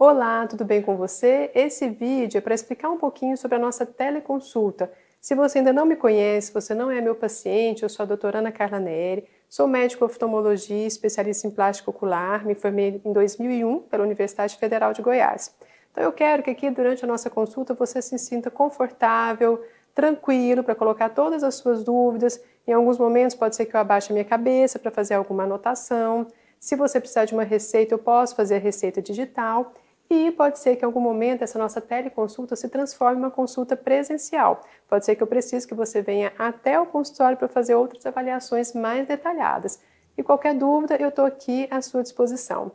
Olá, tudo bem com você? Esse vídeo é para explicar um pouquinho sobre a nossa teleconsulta. Se você ainda não me conhece, você não é meu paciente, eu sou a doutora Ana Carla Neri, sou médico oftalmologia, especialista em plástico ocular, me formei em 2001 pela Universidade Federal de Goiás. Então eu quero que aqui durante a nossa consulta você se sinta confortável, tranquilo para colocar todas as suas dúvidas. Em alguns momentos pode ser que eu abaixe a minha cabeça para fazer alguma anotação. Se você precisar de uma receita, eu posso fazer a receita digital. E pode ser que em algum momento essa nossa teleconsulta se transforme em uma consulta presencial. Pode ser que eu precise que você venha até o consultório para fazer outras avaliações mais detalhadas. E qualquer dúvida, eu estou aqui à sua disposição.